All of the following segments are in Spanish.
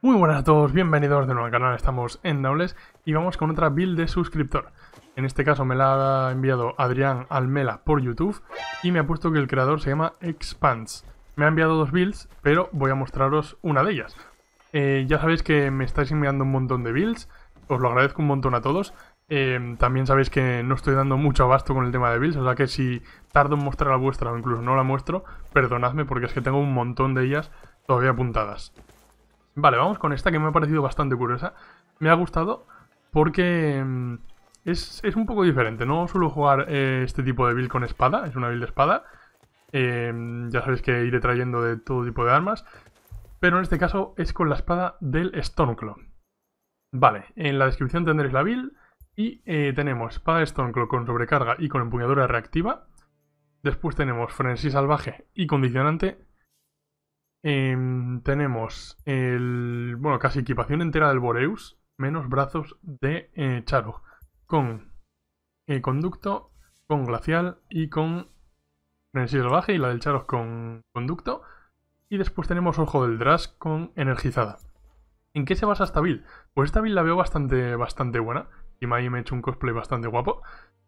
Muy buenas a todos, bienvenidos de nuevo al canal, estamos en Nobles y vamos con otra build de suscriptor. En este caso me la ha enviado Adrián Almela por YouTube y me ha puesto que el creador se llama Expans. Me ha enviado dos builds, pero voy a mostraros una de ellas. Eh, ya sabéis que me estáis enviando un montón de builds, os lo agradezco un montón a todos. Eh, también sabéis que no estoy dando mucho abasto con el tema de builds, o sea que si tardo en mostrar la vuestra o incluso no la muestro, perdonadme porque es que tengo un montón de ellas todavía apuntadas. Vale, vamos con esta que me ha parecido bastante curiosa. Me ha gustado porque mm, es, un poco diferente. No suelo jugar eh, este tipo de build con espada, es una build de espada. Eh, ya sabéis que iré trayendo de todo tipo de armas. Pero en este caso es con la espada del Stoneclaw. Vale, en la descripción tendréis la build. Y eh, tenemos espada de Stoneclaw con sobrecarga y con empuñadura reactiva. Después tenemos frenesí salvaje y condicionante. Em, tenemos el. Bueno, casi equipación entera del Boreus, menos brazos de eh, Con eh, conducto, con glacial y con frenesí salvaje. Y la del Charo con conducto. Y después tenemos Ojo del Drask con energizada. ¿En qué se basa esta build? Pues esta build la veo bastante, bastante buena. Y Mai me ha hecho un cosplay bastante guapo.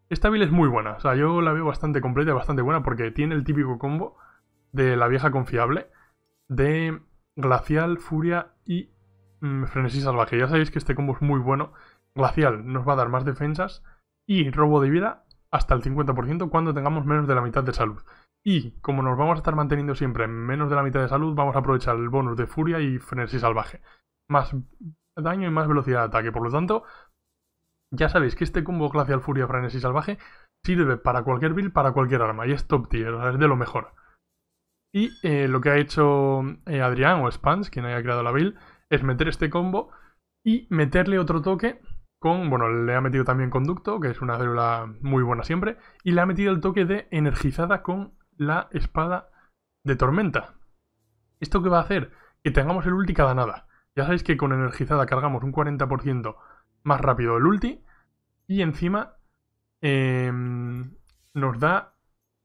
Esta build es muy buena. O sea, yo la veo bastante completa y bastante buena porque tiene el típico combo de la vieja confiable de Glacial, Furia y mm, Frenesí Salvaje. Ya sabéis que este combo es muy bueno. Glacial nos va a dar más defensas y robo de vida hasta el 50% cuando tengamos menos de la mitad de salud. Y como nos vamos a estar manteniendo siempre menos de la mitad de salud, vamos a aprovechar el bonus de furia y frenesí salvaje. Más daño y más velocidad de ataque. Por lo tanto, ya sabéis que este combo glacial furia frenesí salvaje sirve para cualquier build, para cualquier arma. Y es top tier, es de lo mejor. Y eh, lo que ha hecho eh, Adrián o Spans, quien haya creado la build, es meter este combo y meterle otro toque con, bueno, le ha metido también conducto, que es una célula muy buena siempre, y le ha metido el toque de energizada con la espada de tormenta. ¿Esto qué va a hacer? Que tengamos el ulti cada nada. Ya sabéis que con energizada cargamos un 40% más rápido el ulti y encima em, nos da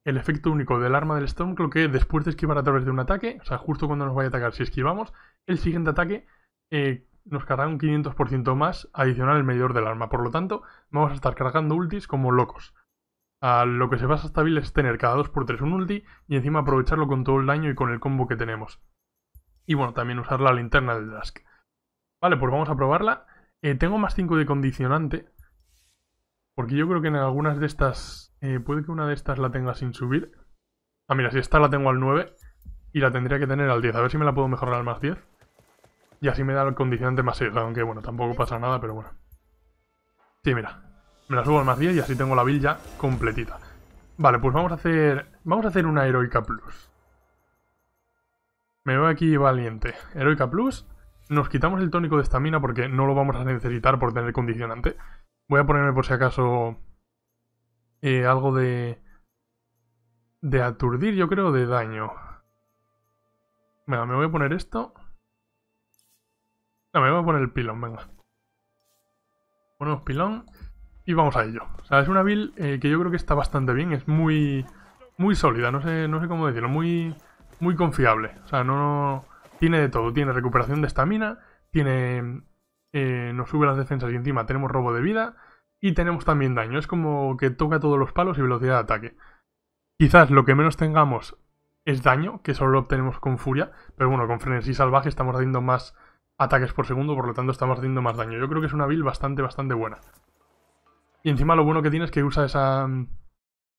el efecto único del arma del Storm, creo que después de esquivar a través de un ataque, o sea, justo cuando nos vaya a atacar, si esquivamos, el siguiente ataque eh, nos cargará un 500% más adicional el medidor del arma. Por lo tanto, vamos a estar cargando ultis como locos. A lo que se basa estable es tener cada 2x3 un ulti y encima aprovecharlo con todo el daño y con el combo que tenemos. Y bueno, también usar la linterna del Dusk. Vale, pues vamos a probarla. Eh, tengo más 5 de condicionante, porque yo creo que en algunas de estas... Eh, puede que una de estas la tenga sin subir. Ah, mira, si esta la tengo al 9 y la tendría que tener al 10. A ver si me la puedo mejorar al más 10. Y así me da el condicionante más 6, aunque bueno, tampoco pasa nada, pero bueno. Sí, mira. Me la subo al más 10 y así tengo la build ya completita. Vale, pues vamos a hacer... Vamos a hacer una Heroica Plus. Me veo aquí valiente. Heroica Plus. Nos quitamos el tónico de estamina porque no lo vamos a necesitar por tener condicionante. Voy a ponerme por si acaso eh, algo de... De aturdir, yo creo, de daño. Venga, me voy a poner esto. No, me voy a poner el pilón, venga. Ponemos pilón y vamos a ello. O sea, es una build eh, que yo creo que está bastante bien. Es muy muy sólida, no sé, no cómo decirlo. Muy, muy confiable. O sea, no, Tiene de todo. Tiene recuperación de estamina, tiene eh, nos sube las defensas y encima tenemos robo de vida y tenemos también daño. Es como que toca todos los palos y velocidad de ataque. Quizás lo que menos tengamos es daño, que solo lo obtenemos con furia, pero bueno, con frenesí salvaje estamos haciendo más ataques por segundo, por lo tanto estamos haciendo más daño. Yo creo que es una build bastante, bastante buena. Y encima lo bueno que tiene es que usa esa mm,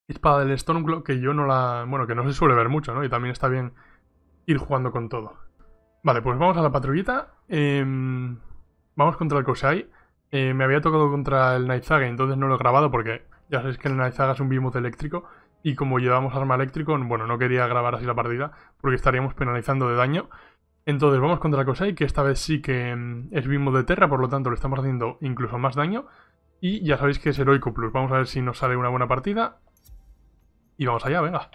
espada del Stormclaw que yo no la... bueno, que no se suele ver mucho, ¿no? Y también está bien ir jugando con todo. Vale, pues vamos a la patrullita. Eh vamos contra el Kosai. Eh, me había tocado contra el Naizaga, entonces no lo he grabado porque ya sabéis que el Naizaga es un de eléctrico. Y como llevamos arma eléctrico, bueno, no quería grabar así la partida porque estaríamos penalizando de daño. Entonces vamos contra el Kosai, que esta vez sí que mm, es bimbo de Terra, por lo tanto le estamos haciendo incluso más daño. Y ya sabéis que es Heroico Plus. Vamos a ver si nos sale una buena partida. Y vamos allá, venga.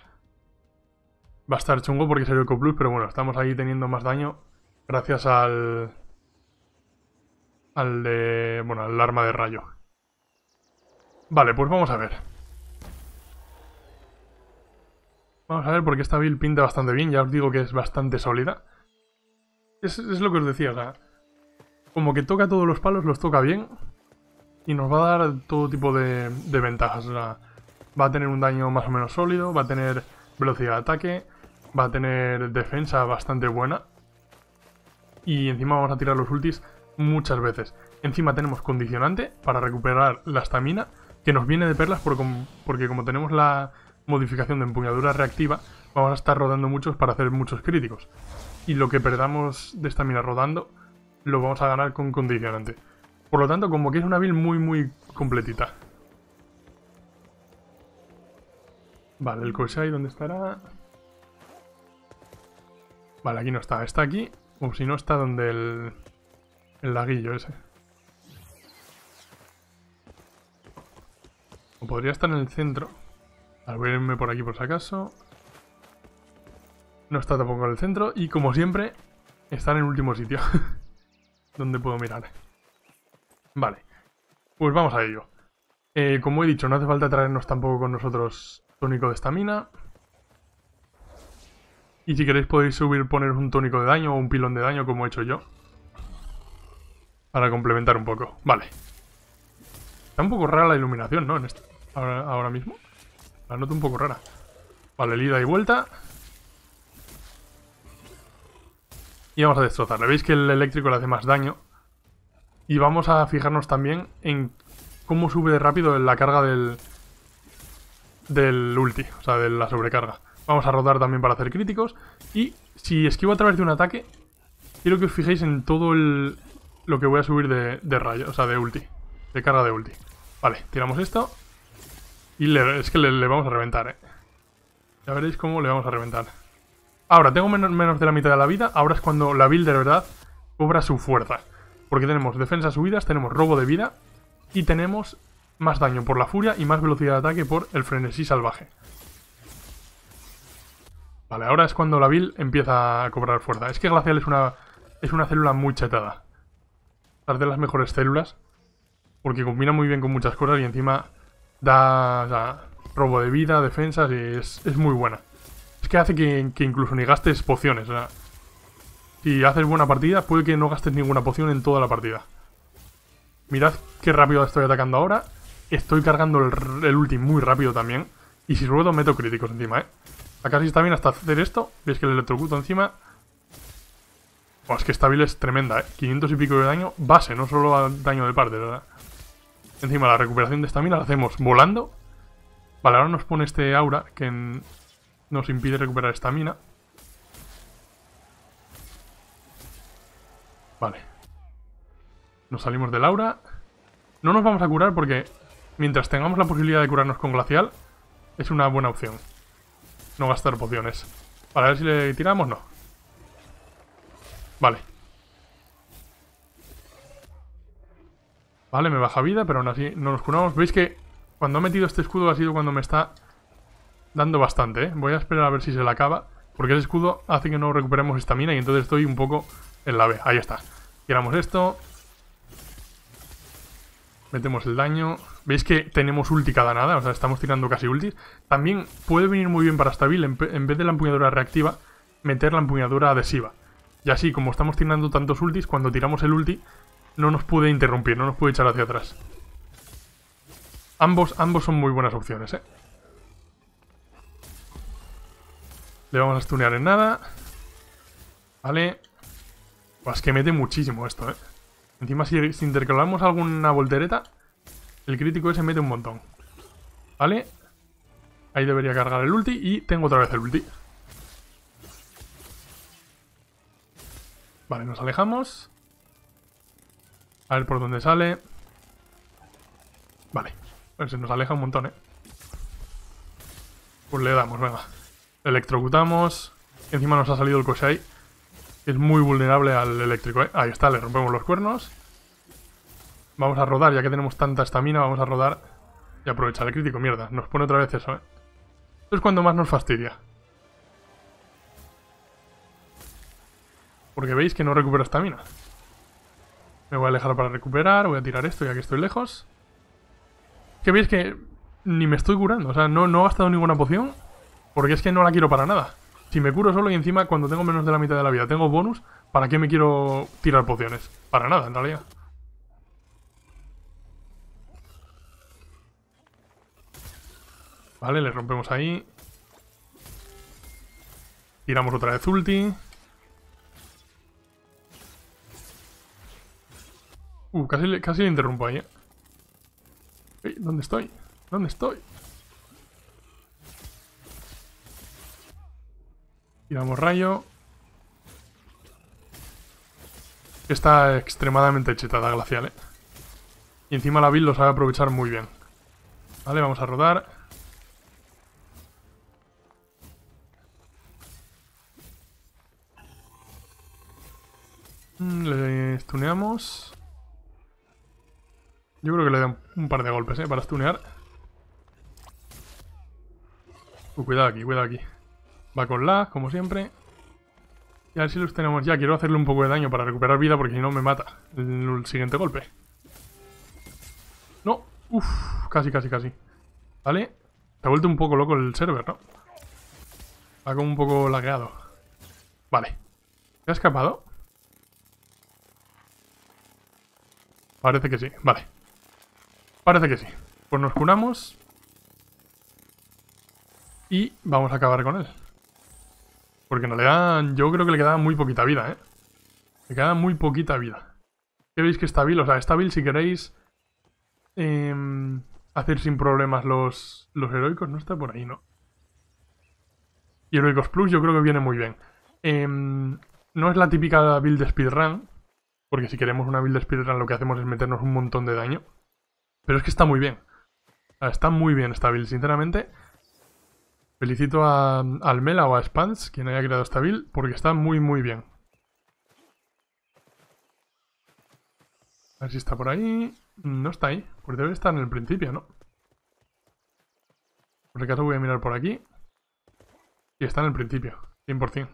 Va a estar chungo porque es Heroico Plus, pero bueno, estamos ahí teniendo más daño gracias al, al de... bueno, al arma de rayo. Vale, pues vamos a ver. Vamos a ver porque esta build pinta bastante bien, ya os digo que es bastante sólida. Es, lo que os decía, como que toca todos los palos, los toca bien y nos va a dar todo tipo de, de ventajas. va a tener un daño más o menos sólido, va a tener velocidad de ataque, va a tener defensa bastante buena y encima vamos a tirar los ultis muchas veces. Encima tenemos condicionante para recuperar la estamina, que nos viene de perlas porque como tenemos la modificación de empuñadura reactiva, vamos a estar rodando muchos para hacer muchos críticos. Y lo que perdamos de estamina rodando, lo vamos a ganar con condicionante. Por lo tanto, como que es una build muy, muy completita. Vale, el ahí, ¿dónde estará? Vale, aquí no está. Está aquí, o si no, está donde el... El laguillo ese. O podría estar en el centro. Al verme por aquí por si acaso. No está tampoco en el centro. Y como siempre, está en el último sitio. donde puedo mirar. Vale. Pues vamos a ello. Eh, como he dicho, no hace falta traernos tampoco con nosotros tónico de estamina. Y si queréis podéis subir, poner un tónico de daño o un pilón de daño como he hecho yo. Para complementar un poco. Vale. Está un poco rara la iluminación, ¿no? Este, ahora, mismo. La noto un poco rara. Vale, y vuelta. Y vamos a destrozarle. Veis que el eléctrico le hace más daño. Y vamos a fijarnos también en cómo sube de rápido la carga del, del ulti, o sea, de la sobrecarga. Vamos a rodar también para hacer críticos. Y si esquivo a través de un ataque, quiero que os fijéis en todo el, lo que voy a subir de, de rayo, o sea, de ulti. De carga de ulti. Vale, tiramos esto. Y es que le, vamos a reventar, eh. Ya veréis cómo le vamos a reventar. Ahora, tengo menos, menos de la mitad de la vida. Ahora es cuando la build de verdad cobra su fuerza. Porque tenemos defensas subidas, tenemos robo de vida. Y tenemos más daño por la furia y más velocidad de ataque por el frenesí salvaje. Vale, ahora es cuando la build empieza a cobrar fuerza. Es que Glacial es una, es una célula muy chetada. ...darte de las mejores células, porque combina muy bien con muchas cosas y encima da robo de vida, defensas, es, es, muy buena. Es que hace que, incluso ni gastes pociones, o sea, si haces buena partida, puede que no gastes ninguna poción en toda la partida. Mirad qué rápido estoy atacando ahora. Estoy cargando el, el ulti muy rápido también. Y si ruedo meto críticos encima, ¿eh? Acá sí está bien hasta hacer esto. Veis que le electrocuto encima es que esta build es tremenda, ¿eh? 500 y pico de daño base, no solo daño de parte, ¿verdad? Encima, la recuperación de estamina la hacemos volando. Vale, ahora nos pone este aura que nos impide recuperar mina. Vale. Nos salimos del aura. No nos vamos a curar porque mientras tengamos la posibilidad de curarnos con glacial, es una buena opción. No gastar pociones. Para ver si le tiramos, no. Vale. Vale, me baja vida, pero aún así no nos curamos. Veis que cuando ha metido este escudo ha sido cuando me está dando bastante, ¿eh? Voy a esperar a ver si se la acaba. Porque el escudo hace que no recuperemos mina y entonces estoy un poco en la B. Ahí está. Tiramos esto. Metemos el daño. ¿Veis que tenemos ulti cada nada? O sea, estamos tirando casi ulti. También puede venir muy bien para esta en vez de la empuñadura reactiva, meter la empuñadura adhesiva. Y así, como estamos tirando tantos ultis, cuando tiramos el ulti, no nos pude interrumpir, no nos puede echar hacia atrás. Ambos, ambos son muy buenas opciones, ¿eh? Le vamos a stunear en nada. Vale. Pues que mete muchísimo esto, ¿eh? Encima si, si intercalamos alguna voltereta, el crítico ese mete un montón. Vale. Ahí debería cargar el ulti y tengo otra vez el ulti. Vale, nos alejamos. A ver por dónde sale. Vale. A pues ver, se nos aleja un montón, ¿eh? Pues le damos, venga. Electrocutamos. Encima nos ha salido el ahí. Es muy vulnerable al eléctrico, ¿eh? Ahí está, le rompemos los cuernos. Vamos a rodar, ya que tenemos tanta estamina, vamos a rodar y aprovechar el crítico. Mierda, nos pone otra vez eso, ¿eh? Esto es cuando más nos fastidia. Porque veis que no recupero estamina. Me voy a alejar para recuperar, voy a tirar esto ya que estoy lejos. Que veis que ni me estoy curando, o sea, no, no he gastado ninguna poción porque es que no la quiero para nada. Si me curo solo y encima cuando tengo menos de la mitad de la vida tengo bonus, ¿para qué me quiero tirar pociones? Para nada, en realidad. Vale, le rompemos ahí. Tiramos otra vez ulti. Uh, casi le, casi interrumpo ahí, ¿eh? ¿Dónde estoy? ¿Dónde estoy? Tiramos rayo. Está extremadamente chetada glacial, ¿eh? Y encima la build lo sabe aprovechar muy bien. Vale, vamos a rodar. Mm, le stuneamos. Yo creo que le da un par de golpes, ¿eh? Para stunear. Uh, cuidado aquí, cuidado aquí. Va con la, como siempre. Y a ver si los tenemos ya. Quiero hacerle un poco de daño para recuperar vida porque si no me mata el, siguiente golpe. No. Uf, casi, casi, casi. Vale. Se ha vuelto un poco loco el server, ¿no? Va como un poco lagueado. Vale. ¿Se ha escapado? Parece que sí. Vale. Parece que sí. Pues nos curamos. Y vamos a acabar con él. Porque no le dan... yo creo que le queda muy poquita vida, ¿eh? Le queda muy poquita vida. ¿Qué veis que está vil? O sea, está vil si queréis em, hacer sin problemas los, los heroicos. No está por ahí, ¿no? Y heroicos plus yo creo que viene muy bien. Em, no es la típica build de speedrun. Porque si queremos una build de speedrun lo que hacemos es meternos un montón de daño. Pero es que está muy bien. Ah, está muy bien esta sinceramente. Felicito a Almela o a Spans, quien haya creado esta porque está muy muy bien. A ver si está por ahí. No está ahí, porque debe estar en el principio, ¿no? Por caso voy a mirar por aquí. Y está en el principio, 100%.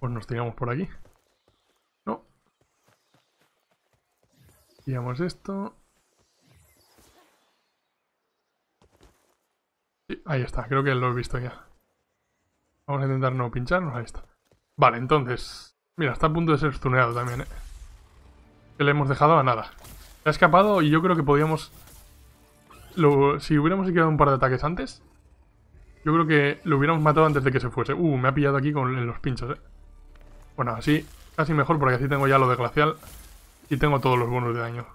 Pues nos tiramos por aquí. esto. ahí está, creo que lo he visto ya. Vamos a intentar no pincharnos, ahí está. Vale, entonces... Mira, está a punto de ser stuneado también, ¿eh? Que le hemos dejado a nada. Se ha escapado y yo creo que podíamos... Lo... Si hubiéramos quedado un par de ataques antes... Yo creo que lo hubiéramos matado antes de que se fuese. Uh, me ha pillado aquí con los pinchos, ¿eh? Bueno, así... Casi mejor porque así tengo ya lo de glacial. Y tengo todos los bonos de daño.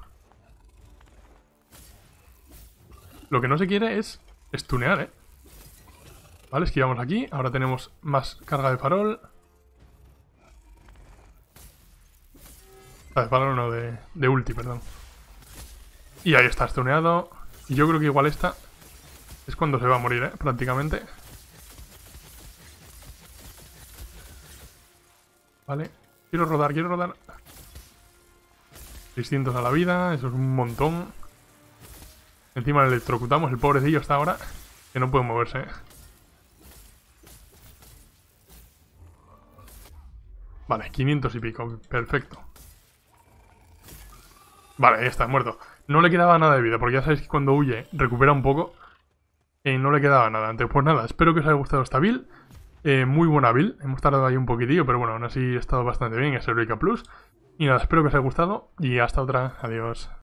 Lo que no se quiere es estunear, ¿eh? Vale, esquivamos aquí. Ahora tenemos más carga de farol. Ah, de farol no, de, de ulti, perdón. Y ahí está estuneado. Y yo creo que igual esta es cuando se va a morir, ¿eh? Prácticamente. Vale. Quiero rodar, quiero rodar. 600 a la vida, eso es un montón. Encima le electrocutamos, el pobrecillo hasta ahora, que no puede moverse. Vale, 500 y pico, perfecto. Vale, ya está, muerto. No le quedaba nada de vida, porque ya sabéis que cuando huye recupera un poco. Y eh, no le quedaba nada. Entonces, pues nada, espero que os haya gustado esta build. Eh, muy buena build, hemos tardado ahí un poquitillo, pero bueno, aún así ha estado bastante bien, es Eureka Plus. Y nada, espero que os haya gustado y hasta otra. Adiós.